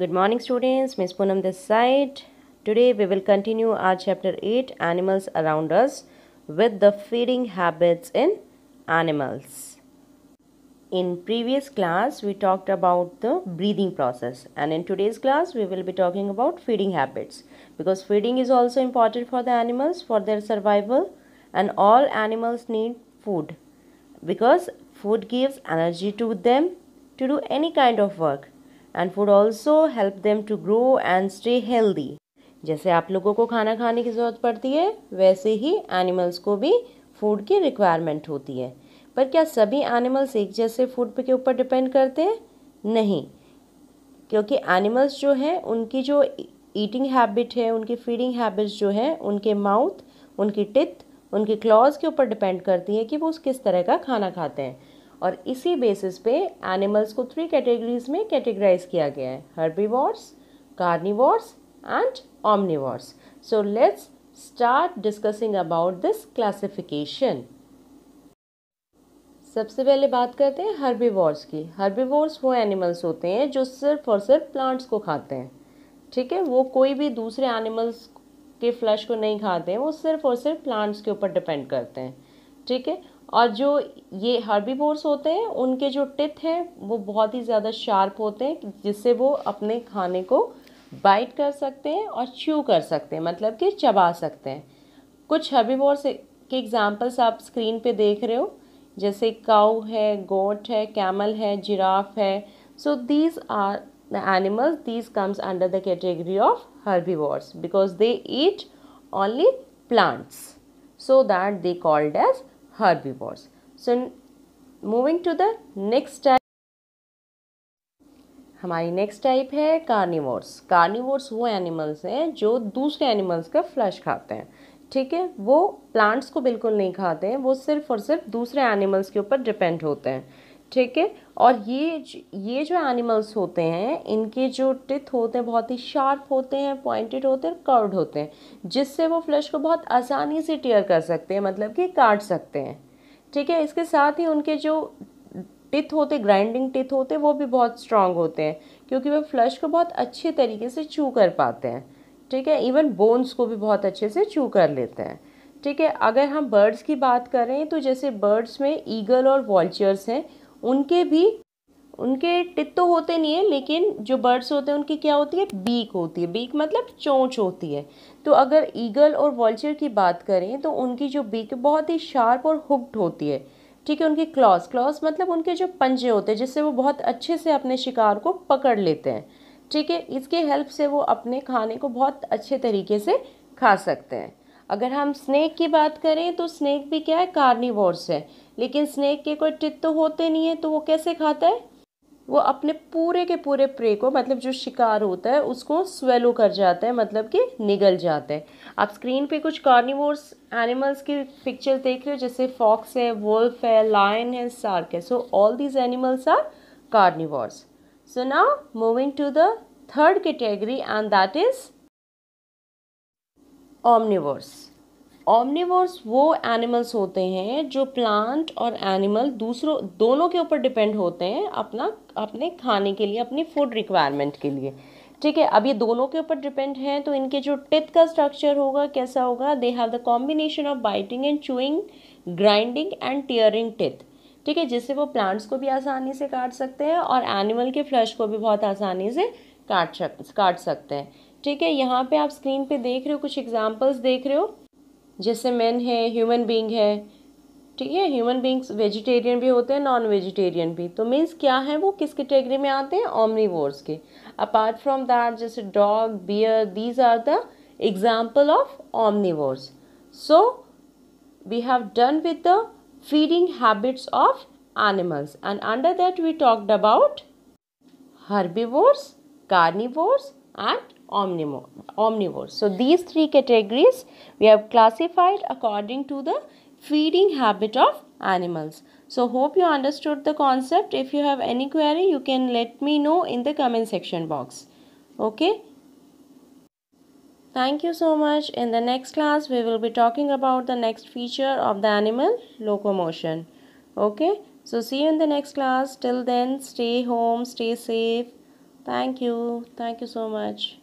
Good morning students, Miss Poonam this side. Today we will continue our chapter 8 Animals Around Us with the feeding habits in animals. In previous class we talked about the breathing process and in today's class we will be talking about feeding habits because feeding is also important for the animals for their survival and all animals need food because food gives energy to them to do any kind of work and food also help them to grow and stay healthy जैसे आप लोगों को खाना खाने की ज़रूरत पड़ती है वैसे ही एनिमल्स को भी फूड की रिक्वायरमेंट होती है पर क्या सभी एनिमल्स एक जैसे फूड के ऊपर डिपेंड करते हैं नहीं क्योंकि एनिमल्स जो हैं उनकी जो ईटिंग हैबिट है उनकी फीडिंग हैबिट्स जो हैं उनके माउथ उनकी टिथ उनके क्लॉज के ऊपर डिपेंड करती है कि वो किस तरह का खाना खाते हैं और इसी बेसिस पे एनिमल्स को थ्री कैटेगरीज में कैटेगराइज किया गया है herbivores carnivores and omnivores so let's start discussing about this classification सबसे पहले बात करते हैं हर्बीवॉर्स की हर्बीवॉर्स वो एनिमल्स होते हैं जो सिर्फ और सिर्फ प्लांट्स को खाते हैं ठीक है वो कोई भी दूसरे एनिमल्स के फ्लश को नहीं खाते हैं वो सिर्फ और सिर्फ प्लांट्स के ऊपर डिपेंड करते हैं ठीक है और जो ये बोर्स होते हैं उनके जो टिथ हैं वो बहुत ही ज़्यादा शार्प होते हैं जिससे वो अपने खाने को बाइट कर सकते हैं और च्यू कर सकते हैं मतलब कि चबा सकते हैं कुछ बोर्स के एग्ज़ाम्पल्स आप स्क्रीन पे देख रहे हो जैसे काऊ है गोट है कैमल है जिराफ है so these are animals these comes under the category of हर्बी herbivores because they eat only plants so that they called as herbivores. So moving to the next type. हमारी नेक्स्ट टाइप है carnivores carnivores वो animals हैं जो दूसरे animals का flash खाते हैं ठीक है वो प्लांट्स को बिल्कुल नहीं खाते हैं वो सिर्फ और सिर्फ दूसरे एनिमल्स के ऊपर डिपेंड होते हैं ठीक है और ये ये जो एनिमल्स होते हैं इनके जो टिथ होते हैं बहुत ही शार्प होते हैं पॉइंटेड होते हैं कर्ड होते हैं जिससे वो फ्लश को बहुत आसानी से टेयर कर सकते हैं मतलब कि काट सकते हैं ठीक है इसके साथ ही उनके जो टिथ होते ग्राइंडिंग टिथ होते वो भी बहुत स्ट्रांग होते हैं क्योंकि वह फ्लश को बहुत अच्छे तरीके से चू कर पाते हैं ठीक है इवन बोन्स को भी बहुत अच्छे से चू कर लेते हैं ठीक है अगर हम बर्ड्स की बात करें तो जैसे बर्ड्स में ईगल और वॉल्चर्स हैं उनके भी उनके टित तो होते नहीं है लेकिन जो बर्ड्स होते हैं उनकी क्या होती है बीक होती है बीक मतलब चोंच होती है तो अगर ईगल और वॉल्चर की बात करें तो उनकी जो बीक बहुत ही शार्प और हुक्ड होती है ठीक है उनकी क्लॉस क्लॉस मतलब उनके जो पंजे होते हैं जिससे वो बहुत अच्छे से अपने शिकार को पकड़ लेते हैं ठीक है इसके हेल्प से वो अपने खाने को बहुत अच्छे तरीके से खा सकते हैं अगर हम स्नेक की बात करें तो स्नैक भी क्या है कार्निवोर्स है लेकिन स्नेक के कोई टित तो होते नहीं है तो वो कैसे खाता है वो अपने पूरे के पूरे प्रे को मतलब जो शिकार होता है उसको स्वेलो कर जाता है मतलब कि निगल जाता है आप स्क्रीन पे कुछ कार्निवोर्स एनिमल्स की पिक्चर देख रहे हो जैसे फॉक्स है वोल्फ है लायन है सार्क है so all these animals are carnivores so now moving to the third category and that is omnivores omnivores वो एनिमल्स होते हैं जो प्लांट और एनिमल दूसरों दोनों के ऊपर डिपेंड होते हैं अपना अपने खाने के लिए अपनी फूड रिक्वायरमेंट के लिए ठीक है अब ये दोनों के ऊपर डिपेंड हैं तो इनके जो टिथ का स्ट्रक्चर होगा कैसा होगा they have the combination of biting and chewing grinding and tearing teeth ठीक है जिससे वो प्लांट्स को भी आसानी से काट सकते हैं और एनिमल के फ्लश को भी बहुत आसानी से काट सक काट सकते हैं ठीक है यहाँ पे आप स्क्रीन पे देख रहे हो कुछ एग्जांपल्स देख रहे हो जैसे मैन है ह्यूमन बीइंग है ठीक है ह्यूमन बींग्स वेजिटेरियन भी होते हैं नॉन वेजिटेरियन भी तो मीन्स क्या है वो किस कैटेगरी में आते हैं ओमनीवोर्स के अपार्ट फ्रॉम दैट जैसे dog bear these are the example of omnivores so we have done with the feeding habits of animals and under that we talked about herbivores carnivores and omnivores. So these three categories we have classified according to the feeding habit of animals. So hope you understood the concept. If you have any query you can let me know in the comment section box. Okay. Thank you so much. In the next class we will be talking about the next feature of the animal locomotion. Okay. So see you in the next class. Till then stay home, stay safe. Thank you. Thank you so much.